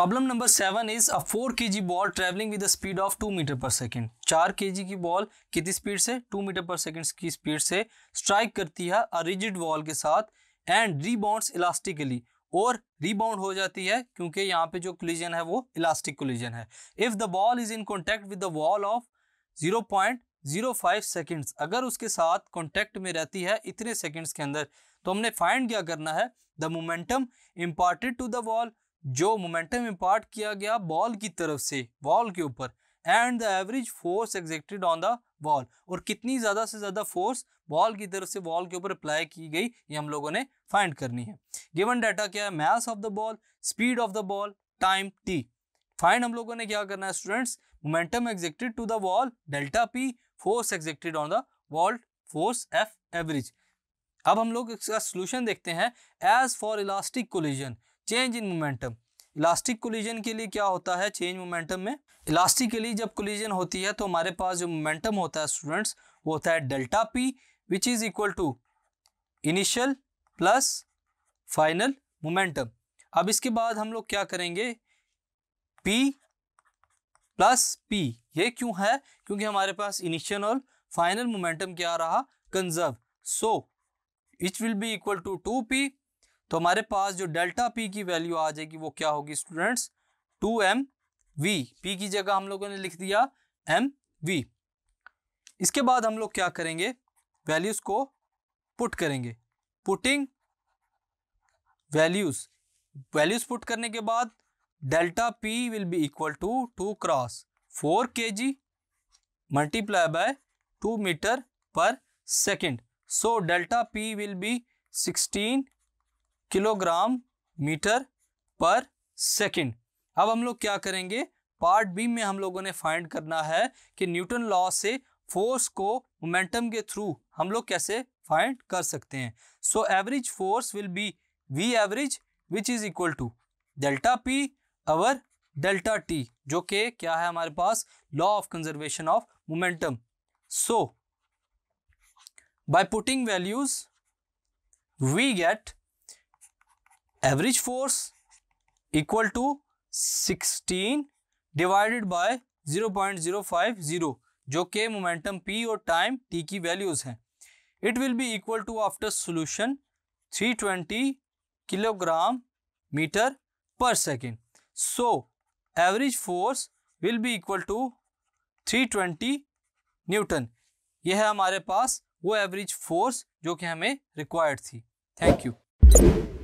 problem number seven is a four K G ball travelling with speed of two meter per second चार K G की ball कितनी speed से two meter per second की speed से strike करती है a rigid wall के साथ एंड रीबाउंड इलास्टिकली और रीबाउंड हो जाती है क्योंकि यहाँ पे जो कोलिजन है वो इलास्टिक कोलिजन है if the ball is in contact with the wall of zero point zero five seconds अगर उसके साथ कॉन्टेक्ट में रहती है इतने सेकेंड्स के अंदर तो हमने फाइंड क्या करना है the momentum imported to the wall जो मोमेंटम इम्पार्ट किया गया बॉल की तरफ से वॉल के ऊपर and the average force exerted on the wall और कितनी ज़्यादा से ज़्यादा फोर्स बॉल की तरफ से वॉल के ऊपर अप्लाई की गई ये हम लोगों ने फाइंड करनी है गिवन डाटा क्या है mass of the ball speed of the ball time T find हम लोगों ने क्या करना है students momentum exerted to the wall delta P force exerted on the wall force F average अब हम लोग इसका सोल्यूशन देखते हैं as for elastic collision change in momentum elastic collision के लिए क्या होता है चेंज मोमेंटम में इलास्टिक के लिए जब कोलिजन होती है तो हमारे पास जो मोमेंटम होता है स्टूडेंट्स वो होता है delta P which is equal to initial plus final momentum अब इसके बाद हम लोग क्या करेंगे पी प्लस पी ये क्यों है क्योंकि हमारे पास इनिशियल और फाइनल मोमेंटम क्या रहा conserve so which will be equal to two P तो हमारे पास जो डेल्टा पी की वैल्यू आ जाएगी वो क्या होगी students two M V P की जगह हम लोगों ने लिख दिया एम वी इसके बाद हम लोग क्या करेंगे वैल्यूज को पुट करेंगे पुटिंग वैल्यूज वैल्यूज पुट करने के बाद delta P will be equal to two cross four K G multiply by two meter per second so delta P will be sixteen kilogram meter per second अब हम लोग क्या करेंगे part B में हम लोगों ने फाइंड करना है कि न्यूटन लॉ से फोर्स को मोमेंटम के थ्रू हम लोग कैसे फाइंड कर सकते हैं so average force will be V average which is equal to delta P over delta T जो कि क्या है हमारे पास law of conservation of momentum so by putting values we get sixteen force by zero 16 zero five 0.050 जो के momentum P और time T की वैल्यूज हैं it will be equal to after solution 320 kilogram meter per second so average force will be equal to 320 newton यह है हमारे पास वो average force जो कि हमें रिक्वायर्ड थी थैंक यू